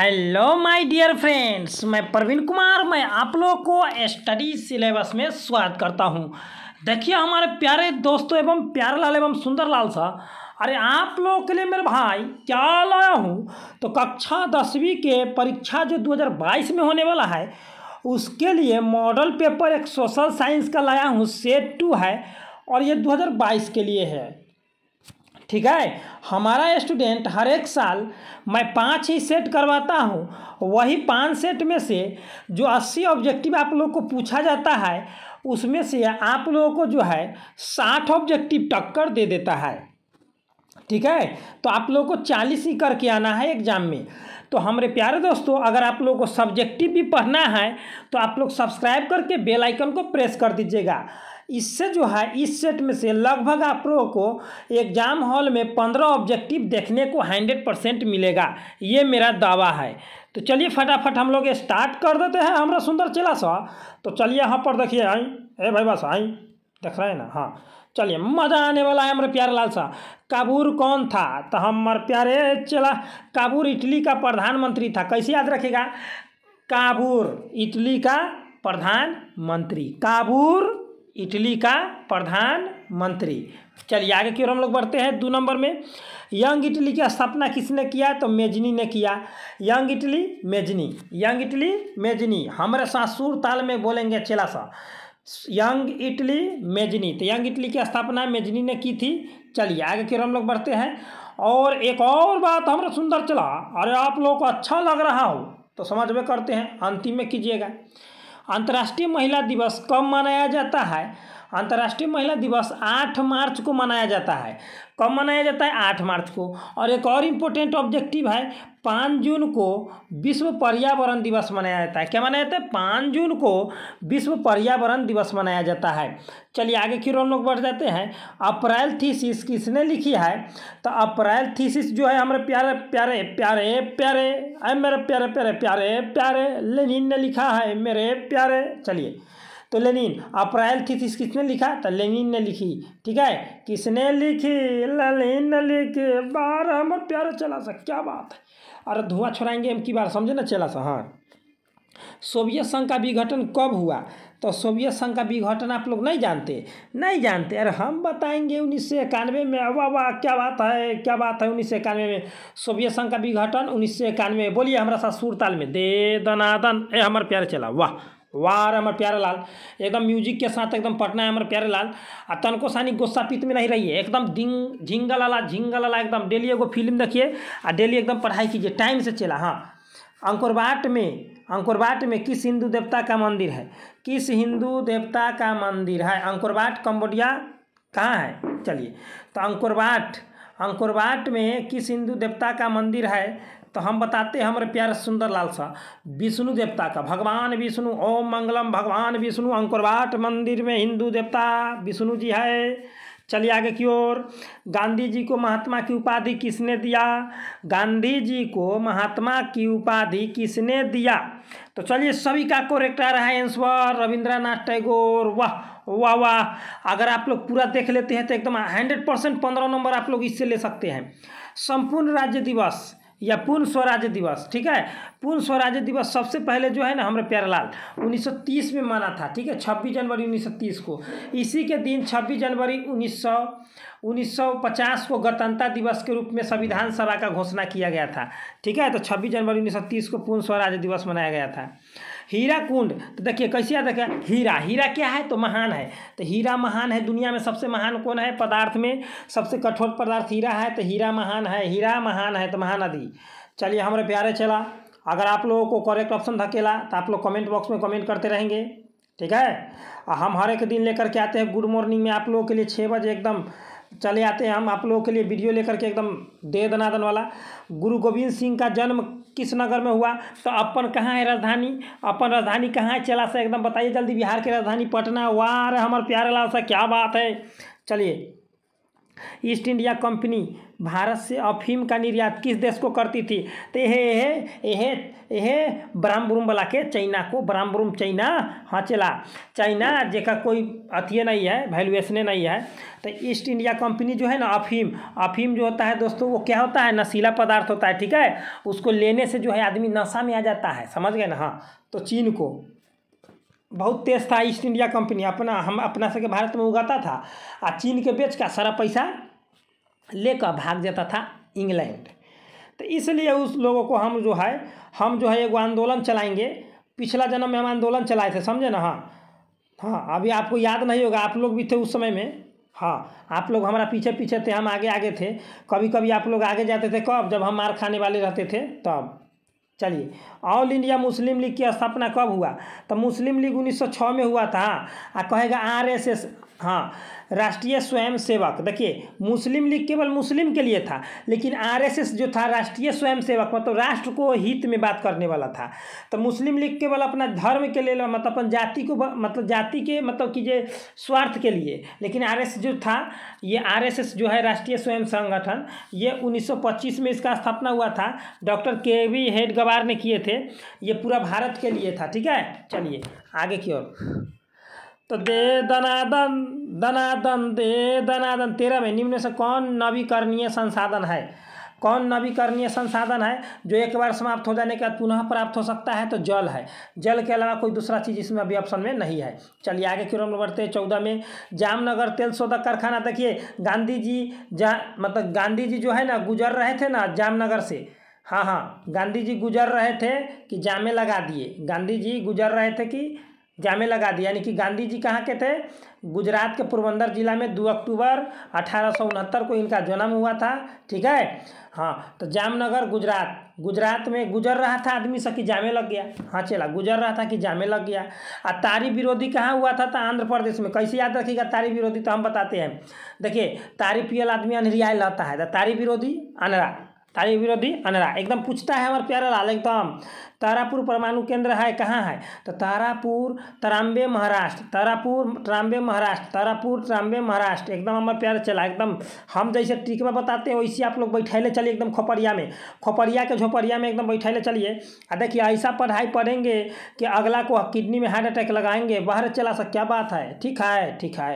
Hello my dear friends मैं प्रवीण कुमार मैं आप लोगों को स्टडी सिलेबस में स्वागत करता हूं देखिए हमारे प्यारे दोस्तों एवं प्यारे लाल एवं सुंदर लाल सा अरे आप लोगों के लिए मेरे भाई क्या लाया हूं तो कक्षा दसवीं के परीक्षा जो 2022 में होने वाला है उसके लिए मॉडल पेपर एक सोशल साइंस का लाया हूँ सेट टू है और ये दो के लिए है ठीक है हमारा स्टूडेंट हर एक साल मैं पाँच ही सेट करवाता हूँ वही पाँच सेट में से जो अस्सी ऑब्जेक्टिव आप लोग को पूछा जाता है उसमें से आप लोगों को जो है साठ ऑब्जेक्टिव टक्कर दे देता है ठीक है तो आप लोगों को चालीस ही करके आना है एग्जाम में तो हमारे प्यारे दोस्तों अगर आप लोगों को सब्जेक्टिव भी पढ़ना है तो आप लोग सब्सक्राइब करके बेल आइकन को प्रेस कर दीजिएगा इससे जो है इस सेट में से लगभग आप लोगों को एग्जाम हॉल में पंद्रह ऑब्जेक्टिव देखने को हंड्रेड परसेंट मिलेगा ये मेरा दावा है तो चलिए फटाफट हम लोग स्टार्ट कर देते हैं हमारा सुंदर चिला सा तो चलिए यहाँ पर देखिए आई ए भाई बस आई देख रहे हैं ना हाँ चलिए मजा आने वाला है हमारे प्यारे लाल साह काबूर कौन था तो हमारे प्यारे चला काबूर इटली का प्रधानमंत्री था कैसे याद रखेगा काबूर इटली का प्रधानमंत्री काबूर इटली का प्रधानमंत्री चलिए आगे की ओर हम लोग बढ़ते हैं दो नंबर में यंग इटली की स्थापना किसने किया तो मेजनी ने किया young Italy Mazzini young Italy Mazzini हमारे साथ सुर ताल में बोलेंगे चेला सा यंग इटली मेजनी तो यंग इटली की स्थापना मेजनी ने की थी चलिए आगे की ओर हम लोग बढ़ते हैं और एक और बात हमारा सुंदर चला अरे आप लोगों को अच्छा लग रहा हो तो समझ में करते हैं अंतिम में कीजिएगा अंतर्राष्ट्रीय महिला दिवस कब मनाया जाता है अंतर्राष्ट्रीय महिला दिवस आठ मार्च को मनाया जाता है कब मनाया जाता है आठ मार्च को और एक और इम्पोर्टेंट ऑब्जेक्टिव है पाँच जून को विश्व पर्यावरण दिवस मनाया जाता है क्या मनाया जाता है पाँच जून को विश्व पर्यावरण दिवस मनाया जाता है चलिए आगे की ओर लोग बढ़ जाते हैं अप्रैल थीसिस किसने लिखी है तो अप्रैल थीसिस जो है हमारे प्यारे प्यारे प्यारे प्यारे अरे मेरे प्यारे प्यारे प्यारे प्यारे लेनिन ने लिखा है मेरे प्यारे चलिए तो लेनिन अप्रैल थीसिस किसने लिखा तो लेनिन ने लिखी ठीक है किसने लिखी लेनिन ने लिखी बारह हमारे प्यारे चला सा क्या बात है और धुआं छोड़ाएंगे हम की बार समझे ना चला सा हाँ सोवियत संघ का विघटन कब हुआ तो सोवियत संघ का विघटन आप लोग नहीं जानते नहीं जानते अरे हम बताएंगे उन्नीस सौ इक्यानवे में वाह वाह क्या बात है क्या बात है उन्नीस सौ इक्यानवे में सोवियत संघ का विघटन उन्नीस सौ इक्यानवे बोलिए हमारा साथ सुरताल में दे दनादन ए हमारे प्यारे चला वाह वाह रे हमारे प्यारे लाल एकदम म्यूजिक के साथ एकदम पटना है हमारे प्यारे लाल आ तनको सानी गुस्सा पीत में नहीं रही है एकदम दिंग झिंगा लाला झिंगा लाला एकदम डेली एगो फिल्म देखिए आ डेली एकदम पढ़ाई कीजिए टाइम से चला हाँ अंकुरबाट में अंकुरबाट में किस हिंदू देवता का मंदिर है किस हिंदू देवता का मंदिर है अंकुरबाट कम्बोडिया कहाँ है चलिए तो अंकुरबाट अंकुरबाट में किस हिंदू देवता का मंदिर है तो हम बताते हैं हमारे प्यारे सुंदर लाल सा विष्णु देवता का भगवान विष्णु ओम मंगलम भगवान विष्णु अंकुरवाट मंदिर में हिंदू देवता विष्णु जी है चलिए आगे की ओर गांधी जी को महात्मा की उपाधि किसने दिया गांधी जी को महात्मा की उपाधि किसने दिया तो चलिए सभी का करेक्ट आ रहा है आंसर रविंद्रनाथ टैगोर वाह वाह वाह अगर आप लोग पूरा देख लेते हैं तो एकदम हंड्रेड परसेंट पंद्रह नंबर आप लोग इससे ले सकते हैं संपूर्ण राज्य दिवस या पूर्ण स्वराज्य दिवस ठीक है पूर्ण स्वराज्य दिवस सबसे पहले जो है ना हमारे प्यारलाल 1930 में माना था ठीक है 26 जनवरी 1930 को इसी के दिन 26 जनवरी 1900 1950 को गणतंत्र दिवस के रूप में संविधान सभा का घोषणा किया गया था ठीक है तो 26 जनवरी 1930 को पूर्ण स्वराज्य दिवस मनाया गया था हीरा कुंड तो देखिए कैसे याद रखें हीरा हीरा क्या है तो महान है तो हीरा महान है दुनिया में सबसे महान कौन है पदार्थ में सबसे कठोर पदार्थ हीरा है तो हीरा महान है हीरा महान है तो महानदी चलिए हमारे प्यारे चला अगर आप लोगों को करेक्ट ऑप्शन धकेला तो आप लोग कमेंट बॉक्स में कमेंट करते रहेंगे ठीक है हम हर एक दिन लेकर के आते हैं गुड मॉर्निंग में आप लोगों के लिए छः बजे एकदम चले आते हैं हम आप लोगों के लिए वीडियो लेकर के एकदम दे दनादन वाला गुरु गोविंद सिंह का जन्म किस नगर में हुआ तो अपन कहाँ है राजधानी अपन राजधानी कहाँ है चला से एकदम बताइए जल्दी बिहार की राजधानी पटना वाह हमारे प्यारे लाल सा क्या बात है चलिए ईस्ट इंडिया कंपनी भारत से अफीम का निर्यात किस देश को करती थी तो यह ब्रह्मब्रुम वाला के चाइना को ब्रह्मब्रुम चाइना हाँ चला चाइना जेका कोई अथी नहीं है वैल्यूएशने नहीं है तो ईस्ट इंडिया कंपनी जो है ना अफीम अफीम जो होता है दोस्तों वो क्या होता है नशीला पदार्थ होता है ठीक है उसको लेने से जो है आदमी नशा में आ जाता है समझ गए ना हाँ तो चीन को बहुत तेज था ईस्ट इंडिया कंपनी अपना हम अपना सबके भारत में उगाता था आ चीन के बेच का सारा पैसा लेकर भाग जाता था इंग्लैंड तो इसलिए उस लोगों को हम जो है हम जो है एगो आंदोलन चलाएंगे पिछला जन्म में हम आंदोलन चलाए थे समझे ना हाँ हाँ अभी आपको याद नहीं होगा आप लोग भी थे उस समय में हाँ आप लोग हमारा पीछे पीछे थे हम आगे आगे थे कभी कभी आप लोग आगे जाते थे कब जब हम मार खाने वाले रहते थे तब चलिए ऑल इंडिया मुस्लिम लीग की स्थापना कब हुआ तो मुस्लिम लीग 1906 में हुआ था आ कहेगा आर एस एस हाँ राष्ट्रीय स्वयं सेवक देखिए मुस्लिम लीग केवल मुस्लिम के लिए था लेकिन आरएसएस जो था राष्ट्रीय स्वयं सेवक मतलब राष्ट्र को हित में बात करने वाला था तो मुस्लिम लीग केवल अपना धर्म के लिए मतलब अपन जाति को मतलब जाति के मतलब कि जे स्वार्थ के लिए लेकिन आर जो था ये आर जो है राष्ट्रीय स्वयं संगठन ये उन्नीस में इसका स्थापना हुआ था डॉक्टर के वी हेडगवार ने किए थे ये पूरा भारत के लिए था ठीक है चलिए आगे की ओर तो दे दनादन दनादन दे दनादन तेरह में निम्न से कौन नवीकरणीय संसाधन है कौन नवीकरणीय संसाधन है जो एक बार समाप्त हो जाने के बाद पुनः प्राप्त हो सकता है तो जल है जल के अलावा कोई दूसरा चीज़ इसमें अभी ऑप्शन में नहीं है चलिए आगे क्यों ओर बढ़ते हैं चौदह में जामनगर तेल शोधक कारखाना देखिए गांधी जी जा मतलब गांधी जी जो है ना गुजर रहे थे ना जामनगर से हाँ हाँ गांधी जी गुजर रहे थे कि जामे लगा दिए गांधी जी गुजर रहे थे कि जामे लगा दिया यानी कि गांधी जी कहाँ के थे गुजरात के पोरबंदर जिला में दो अक्टूबर अठारह को इनका जन्म हुआ था ठीक है हाँ तो जामनगर गुजरात गुजरात में गुजर रहा था आदमी सा कि जामे लग गया हाँ चला गुजर रहा था कि जामे लग गया आ तारी विरोधी कहाँ हुआ था तो आंध्र प्रदेश में कैसे याद रखिएगा तारी विरोधी तो हम बताते हैं देखिए तारी पियल आदमी अनहरियाल रहता है तो तारी विरोधी अनरा तारी विरोधी अनरा एकदम पूछता है हमारे प्यारा लाल एकदम तारापुर परमाणु केंद्र है कहाँ है तो तारापुर तराम्बे महाराष्ट्र तारापुर तराम्बे महाराष्ट्र तारापुर तराम्बे महाराष्ट्र एकदम हमारे प्यारा चला एकदम हम जैसे टिक में बताते हैं वैसे आप लोग बैठैले चलिए एकदम खोपरिया में खोपरिया के झोपरिया में एकदम बैठैले चलिए आ देखिए ऐसा पढ़ाई पढ़ेंगे कि अगला को किडनी में हार्ट अटैक लगाएंगे बाहर चला सा क्या बात है ठीक है ठीक है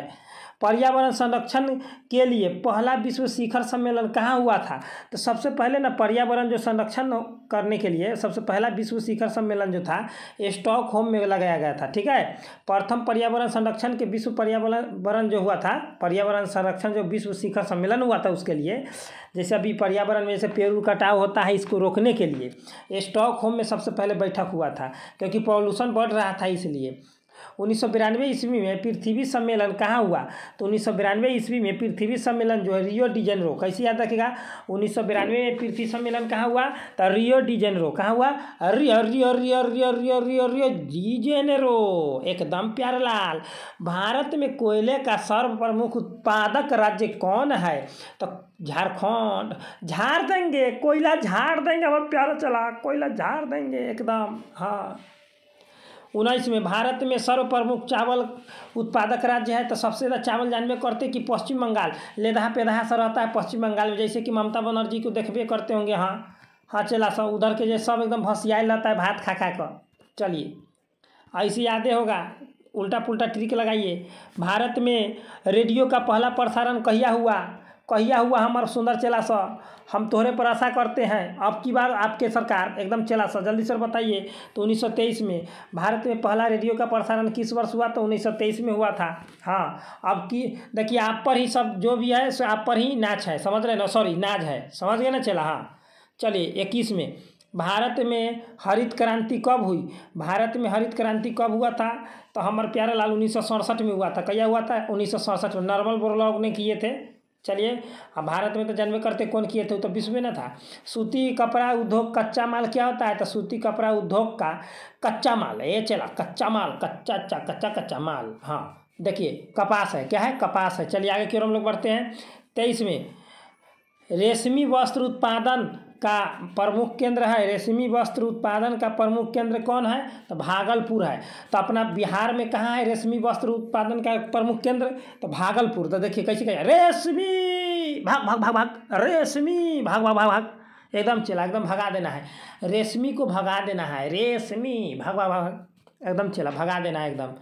पर्यावरण संरक्षण के लिए पहला विश्व शिखर सम्मेलन कहाँ हुआ था तो सबसे पहले ना पर्यावरण जो संरक्षण करने के लिए सबसे पहला विश्व शिखर सम्मेलन जो था स्टॉक होम में लगाया गया था ठीक है प्रथम पर्यावरण संरक्षण के विश्व पर्यावरण जो हुआ था पर्यावरण संरक्षण जो विश्व शिखर सम्मेलन हुआ था उसके लिए जैसे अभी पर्यावरण में जैसे पेड़ कटाव होता है इसको रोकने के लिए स्टॉक होम में सबसे पहले बैठक हुआ था क्योंकि पॉल्यूशन बढ़ रहा था इसलिए उन्नीस सौ बिरानवे ईस्वी में पृथ्वी सम्मेलन कहाँ हुआ तो उन्नीस सौ बिरानवे ईस्वी में पृथ्वी सम्मेलन जो है रियो डिजेनरो कैसे याद रखेगा उन्नीस सौ बिरानवे में पृथ्वी सम्मेलन कहाँ हुआ तो रियो डिजेनरो कहाँ हुआ रियो रियो रियो रियो रियो रियो रियो डिजेनरो एकदम प्यार लाल भारत में कोयले का सर्व प्रमुख उत्पादक राज्य कौन है तो झारखंड झाड़ देंगे कोयला झाड़ देंगे हमारे प्यारा चला कोयला झाड़ देंगे एकदम हाँ उन्नीस में भारत में सर्व प्रमुख चावल उत्पादक राज्य है तो सबसे ज़्यादा चावल जानबे करते कि पश्चिम बंगाल लेदहा पेदहा सा रहता है पश्चिम बंगाल में जैसे कि ममता बनर्जी को देखबे करते होंगे हाँ हाँ चला सब उधर के जैसे सब एकदम हंसियाई रहता है भात खा खा कर चलिए ऐसे यादें होगा उल्टा पुल्टा ट्रिक लगाइए भारत में रेडियो का पहला प्रसारण कहिया हुआ कहिया हुआ हमारा सुंदर चेला सा हम तोहरे पर आशा करते हैं अब की बार आपके सरकार एकदम चला सा जल्दी सर बताइए तो 1923 में भारत में पहला रेडियो का प्रसारण किस वर्ष हुआ तो 1923 में हुआ था हाँ अब की देखिए आप पर ही सब जो भी है सो आप पर ही नाच है समझ रहे ना सॉरी नाच है समझ गए ना चला हाँ चलिए इक्कीस में भारत में हरित क्रांति कब हुई भारत में हरित क्रांति कब हुआ था तो हमारे प्यारा लाल उन्नीस में हुआ था कया हुआ था उन्नीस में नॉर्मल ब्लॉग ने किए थे चलिए अब भारत में तो जन्म करते कौन किए थे तो विश्व में ना था सूती कपड़ा उद्योग कच्चा माल क्या होता है तो सूती कपड़ा उद्योग का कच्चा माल है ये चला कच्चा माल कच्चा अच्छा कच्चा कच्चा माल हाँ देखिए कपास है क्या है कपास है चलिए आगे क्यों हम लोग बढ़ते हैं तेईस में रेशमी वस्त्र उत्पादन का प्रमुख केंद्र है रेशमी वस्त्र उत्पादन का प्रमुख केंद्र कौन है तो भागलपुर है तो अपना बिहार में कहाँ है रेशमी वस्त्र उत्पादन का प्रमुख केंद्र तो भागलपुर तो देखिए कैसे कहें रेशमी भाग भाग भाग भाग रेशमी भाग भाग भाग भाग एकदम चला एकदम भगा देना है रेशमी को भगा देना है रेशमी भाग भाग भाग एकदम चला भगा देना है एकदम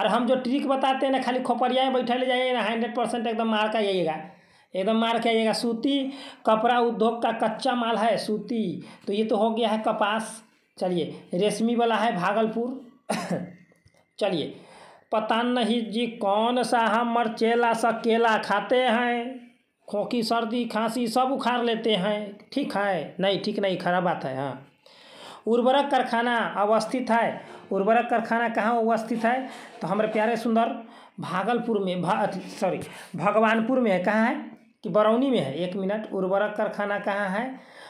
और हम जो ट्रिक बताते हैं ना खाली खोपड़िया में बैठा ले जाइए ना हंड्रेड परसेंट एकदम मार का जाइएगा एकदम मार के आइएगा सूती कपड़ा उद्योग का कच्चा माल है सूती तो ये तो हो गया है कपास चलिए रेशमी वाला है भागलपुर चलिए पता नहीं जी कौन सा हम मरचेला सा केला खाते हैं खोखी सर्दी खांसी सब उखाड़ लेते हैं ठीक है नहीं ठीक नहीं खराब बात है हाँ उर्वरक कारखाना अवस्थित है उर्वरक कारखाना कहाँ अवस्थित है तो हमारे प्यारे सुंदर भागलपुर में भा सॉरी भगवानपुर में है कहाँ है कि बरौनी में है एक मिनट उर्वरक कारखाना कहाँ है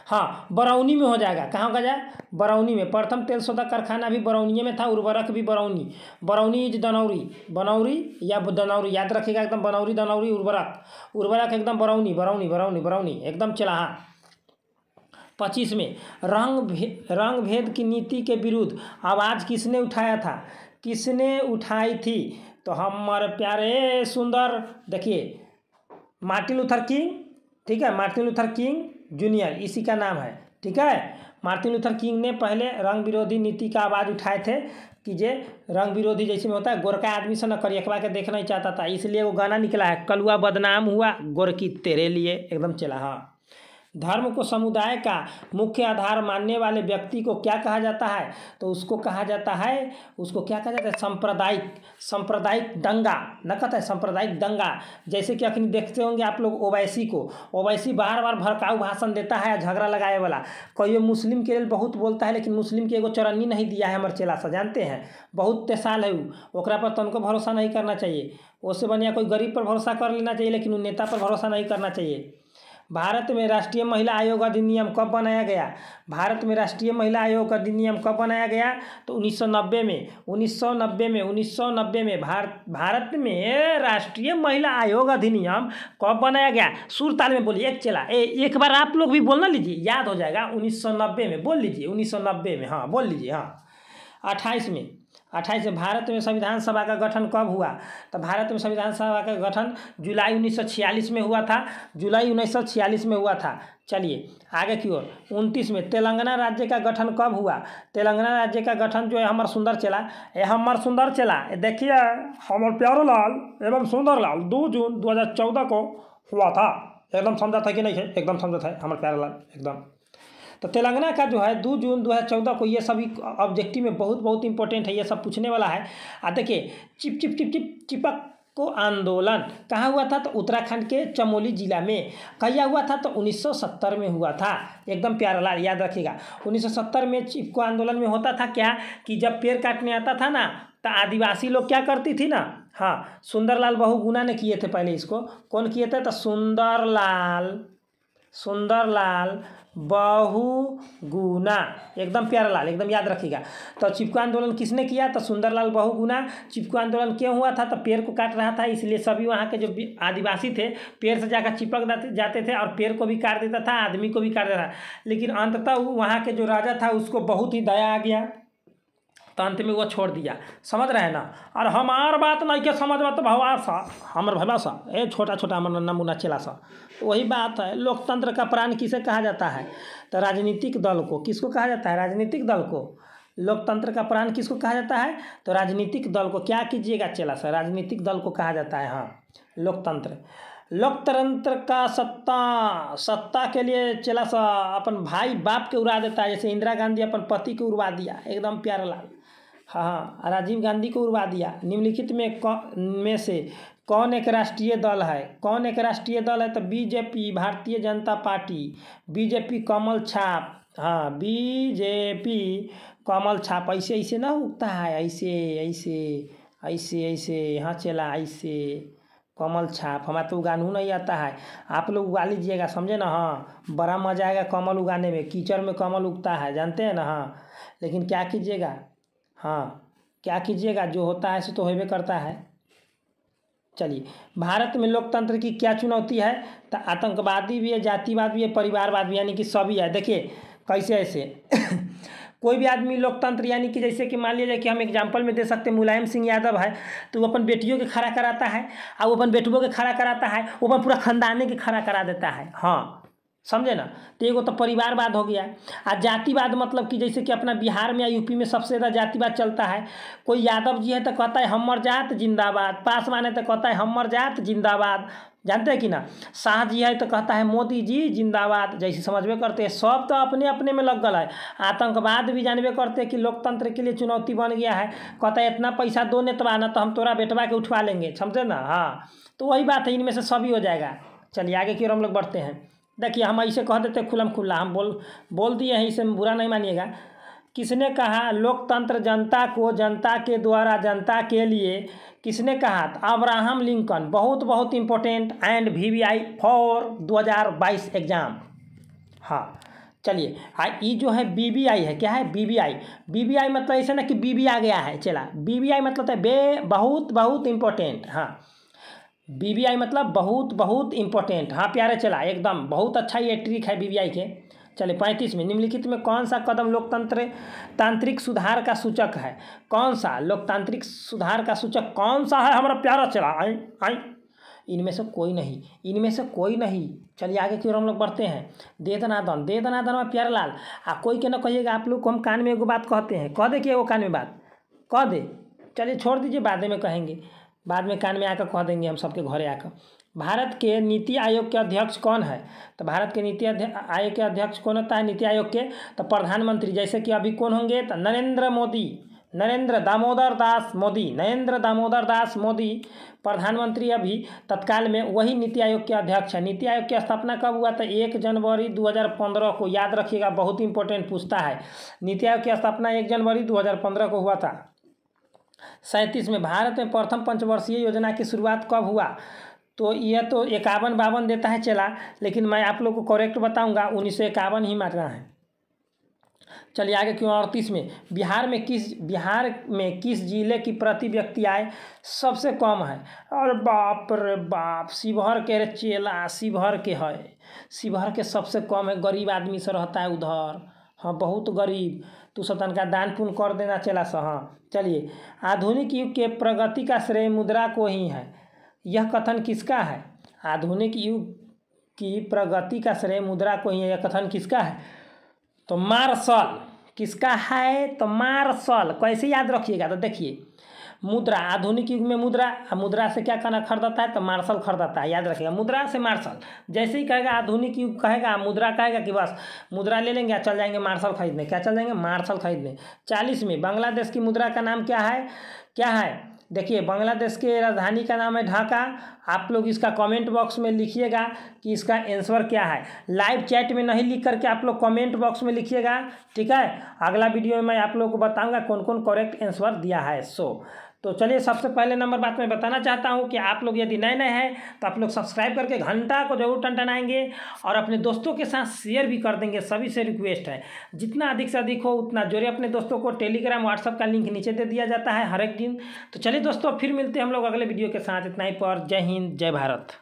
हाँ बरौनी में हो जाएगा कहाँ होगा जाए बरौनी में प्रथम तेल सौदा कारखाना भी बरौनी में था उर्वरक भी बरौनी बरौनी इज दनौरी बनौरी या दनौरी याद रखिएगा एकदम बनौरी दनौरी उर्वरक उर्वरक एकदम बरौनी बरौनी बरौनी बरौनी एकदम हाँ पच्चीस में रंग भे, रंग भेद की नीति के विरुद्ध आवाज़ किसने उठाया था किसने उठाई थी तो हमारे प्यारे सुंदर देखिए मार्टिन लूथर किंग ठीक है मार्टिन लूथर किंग जूनियर इसी का नाम है ठीक है मार्टिन लूथर किंग ने पहले रंग विरोधी नीति का आवाज़ उठाए थे कि जे रंग विरोधी जैसे में होता है गोरखा आदमी से न करियकवा के देखना ही चाहता था इसलिए वो गाना निकला है कलुआ बदनाम हुआ गोरकी तेरे लिए एकदम चला हाँ धर्म को समुदाय का मुख्य आधार मानने वाले व्यक्ति को क्या कहा जाता है तो उसको कहा जाता है उसको क्या कहा जाता है सांप्रदायिक सांप्रदायिक दंगा न कहता है सांप्रदायिक दंगा जैसे कि अखनी देखते होंगे आप लोग ओवैसी को ओवैसी बार बार भड़काऊ भाषण देता है झगड़ा लगाए वाला कहियो मुस्लिम के लिए बहुत बोलता है लेकिन मुस्लिम के एगो चरणी नहीं दिया है हमारे चेला सा जानते हैं बहुत तेसाल है ओकरा पर तुमको भरोसा नहीं करना चाहिए उससे बढ़िया कोई गरीब पर भरोसा कर लेना चाहिए लेकिन उन नेता पर भरोसा नहीं करना चाहिए भारत में राष्ट्रीय महिला आयोग अधिनियम कब बनाया गया भारत में राष्ट्रीय महिला आयोग अधिनियम कब बनाया गया तो 1990 में 1990 में 1990 में भारत भारत में राष्ट्रीय महिला आयोग अधिनियम कब बनाया गया सुरताल में बोलिए एक चला ए, एक बार आप लोग भी बोलना लीजिए याद हो जाएगा 1990 में बोल लीजिए 1990 में हाँ बोल लीजिए हाँ अट्ठाईस में अट्ठाईस भारत में संविधान सभा का गठन कब हुआ तो भारत में संविधान सभा का गठन जुलाई 1946 में हुआ था जुलाई 1946 में हुआ था चलिए आगे की ओर उनतीस में तेलंगाना राज्य का गठन कब हुआ तेलंगाना राज्य का गठन जो है हमार सुंदर चला ये हमार सुंदर चला देखिए हमार लाल एवं लाल दो जून दो को हुआ था एकदम समझा था कि नहीं है एकदम समझा था हमार लाल एकदम तो तेलंगाना का जो है दो जून दो हज़ार चौदह को ये सभी ऑब्जेक्टिव में बहुत बहुत इंपॉर्टेंट है ये सब पूछने वाला है आ देखिए चिप चिप चिप चिप चिपक को आंदोलन कहाँ हुआ था तो उत्तराखंड के चमोली जिला में कहिया हुआ था तो 1970 में हुआ था एकदम प्यारा लाल याद रखिएगा 1970 में चिपको आंदोलन में होता था क्या कि जब पेड़ काटने आता था ना तो आदिवासी लोग क्या करती थी ना हाँ सुंदरलाल बहुगुना ने किए थे पहले इसको कौन किए थे तो सुंदरलाल सुंदरलाल बहुगुना एकदम प्यारा लाल एकदम याद रखिएगा तो चिपको आंदोलन किसने किया तो सुंदरलाल बहुगुना चिपको आंदोलन क्यों हुआ था तो पेड़ को काट रहा था इसलिए सभी वहाँ के जो आदिवासी थे पेड़ से जाकर चिपक जाते थे और पेड़ को भी काट देता था आदमी को भी काट देता था लेकिन अंततः वहाँ के जो राजा था उसको बहुत ही दया आ गया तो अंत में वो छोड़ दिया समझ रहे हैं ना और हमार बात नहीं के समझ में तो भवा सा हमार भवा सा ए छोटा छोटा हमारा नमूना चला सा वही बात है लोकतंत्र का प्राण किसे कहा जाता है तो राजनीतिक दल को किसको कहा जाता है राजनीतिक दल को लोकतंत्र का प्राण किसको कहा जाता है तो राजनीतिक दल को क्या कीजिएगा चला सा राजनीतिक दल को कहा जाता है हाँ लोकतंत्र लोकतंत्र का सत्ता सत्ता के लिए चला सा अपन भाई बाप के उड़ा देता है जैसे इंदिरा गांधी अपन पति के उड़वा दिया एकदम प्यारा लाल हाँ, हाँ। राजीव गांधी को उड़वा दिया निम्नलिखित में कौन में से कौन एक राष्ट्रीय दल है कौन एक राष्ट्रीय दल है तो बीजेपी भारतीय जनता पार्टी बीजेपी कमल छाप हाँ बीजेपी कमल छाप ऐसे ऐसे ना उगता है ऐसे ऐसे ऐसे ऐसे यहाँ चला ऐसे कमल छाप हमारा तो उगानू नहीं आता है आप लोग उगा लीजिएगा समझे ना हाँ बड़ा मजा आएगा कमल उगाने में कीचड़ में कमल उगता है जानते हैं ना हाँ लेकिन क्या कीजिएगा हाँ क्या कीजिएगा जो होता है सो तो होबे करता है चलिए भारत में लोकतंत्र की क्या चुनौती है तो आतंकवादी भी है जातिवाद भी है परिवारवाद भी यानी कि सभी है देखिए कैसे ऐसे कोई भी आदमी लोकतंत्र यानी कि जैसे कि मान लिया जाए कि हम एग्जाम्पल में दे सकते हैं मुलायम सिंह यादव है तो वो अपन बेटियों के खड़ा कराता है और वो अपन बेटुओं के खड़ा कराता है वो अपन पूरा खानदाने के खड़ा करा देता है हाँ समझे ना तो एगो तो परिवारवाद हो गया आ जातिवाद मतलब कि जैसे कि अपना बिहार में या यूपी में सबसे ज़्यादा जातिवाद चलता है कोई यादव जी है तो कहता है हमर जात जिंदाबाद पासवान है तो कहता है हमर जात जिंदाबाद जानते हैं कि ना शाह जी है तो कहता है मोदी जी जिंदाबाद जैसे समझबे करते हैं सब तो अपने अपने में लग गल है आतंकवाद भी जानबे करते हैं कि लोकतंत्र के लिए चुनौती बन गया है कहता है इतना पैसा दो नेतवा ना तो हम तोरा बेटवा के उठवा लेंगे समझे ना हाँ तो वही बात है इनमें से सभी हो जाएगा चलिए आगे की ओर हम लोग बढ़ते हैं देखिए हम ऐसे कह देते खुलम खुल्ला हम बोल बोल दिए हैं इसे बुरा नहीं मानिएगा किसने कहा लोकतंत्र जनता को जनता के द्वारा जनता के लिए किसने कहा अब्राहम लिंकन बहुत बहुत important and V V I for दो हज़ार बाईस एग्ज़ाम हाँ चलिए हाँ, ये जो है बी बी आई है क्या है B B I B B I मतलब ऐसे ना कि बी बी आ गया है चला बी बी आई मतलब है तो बे बहुत बहुत इम्पोर्टेंट हाँ बीबीआई मतलब बहुत बहुत इंपॉर्टेंट हाँ प्यारे चला एकदम बहुत अच्छा ये ट्रिक है बीबीआई के चले पैंतीस में निम्नलिखित में कौन सा कदम लोकतंत्र तांत्रिक सुधार का सूचक है कौन सा लोकतांत्रिक सुधार का सूचक कौन सा है हमारा प्यारा चला आई आई इनमें से कोई नहीं इनमें से कोई नहीं चलिए आगे की ओर हम लोग बढ़ते हैं दे दनादन दे दनादन में प्यार लाल आ कोई के ना कहिएगा आप लोग को हम कान में एगो बात कहते हैं कह दे कि एगो कान में बात कह दे चलिए छोड़ दीजिए बाद में कहेंगे बाद में कान में आकर कह देंगे हम सबके घरे आकर भारत के नीति आयोग के अध्यक्ष कौन है तो भारत के नीति आयोग के अध्यक्ष कौन होता है तो नीति आयोग के तो प्रधानमंत्री जैसे कि अभी कौन होंगे तो नरेंद्र मोदी नरेंद्र दामोदर दास मोदी नरेंद्र दामोदर दास मोदी प्रधानमंत्री अभी तत्काल में वही नीति आयोग के अध्यक्ष हैं नीति आयोग की स्थापना कब हुआ था तो एक जनवरी 2015 को याद रखिएगा बहुत इंपॉर्टेंट पूछता है नीति आयोग की स्थापना एक जनवरी 2015 को हुआ था सैंतीस में भारत में प्रथम पंचवर्षीय योजना की शुरुआत कब हुआ तो यह तो इक्यावन बावन देता है चला लेकिन मैं आप लोग को करेक्ट बताऊंगा उन्नीस सौ इक्यावन ही मारना है चलिए आगे क्यों अड़तीस में बिहार में किस बिहार में किस जिले की प्रति व्यक्ति आय सबसे कम है और बाप रे बाप शिवहर के रे चेला शिवहर के है शिवहर के सबसे कम है गरीब आदमी से रहता है उधर हाँ बहुत गरीब तो सतन का दान पुण्य कर देना चला सहा चलिए आधुनिक युग के प्रगति का श्रेय मुद्रा को ही है यह कथन किसका है आधुनिक युग की प्रगति का श्रेय मुद्रा को ही है यह कथन किसका है तो मार्शल किसका है तो मार्शल कैसे याद रखिएगा तो देखिए मुद्रा आधुनिक युग में मुद्रा मुद्रा से क्या कहना खरीदता है तो मार्शल खरीदाता है याद रखिएगा मुद्रा से मार्शल जैसे ही कहेगा आधुनिक युग कहेगा मुद्रा कहेगा कि बस मुद्रा ले लेंगे चल जाएंगे मार्शल खरीदने क्या चल जाएंगे मार्शल खरीदने चालीस में बांग्लादेश की मुद्रा का नाम क्या है क्या है देखिए बांग्लादेश के राजधानी का नाम है ढाका आप लोग इसका कमेंट बॉक्स में लिखिएगा कि इसका आंसर क्या है लाइव चैट में नहीं लिख करके आप लोग कमेंट बॉक्स में लिखिएगा ठीक है अगला वीडियो में मैं आप लोगों को बताऊंगा कौन कौन करेक्ट आंसर दिया है सो so, तो चलिए सबसे पहले नंबर बात मैं बताना चाहता हूँ कि आप लोग यदि नए नए हैं तो आप लोग सब्सक्राइब करके घंटा को जरूर टनटनाएंगे और अपने दोस्तों के साथ शेयर भी कर देंगे सभी से रिक्वेस्ट है जितना अधिक से अधिक हो उतना जोरे अपने दोस्तों को टेलीग्राम व्हाट्सअप का लिंक नीचे दे दिया जाता है हर एक दिन तो चलिए दोस्तों फिर मिलते हैं हम लोग अगले वीडियो के साथ इतना ही पर जय हिंद जय भारत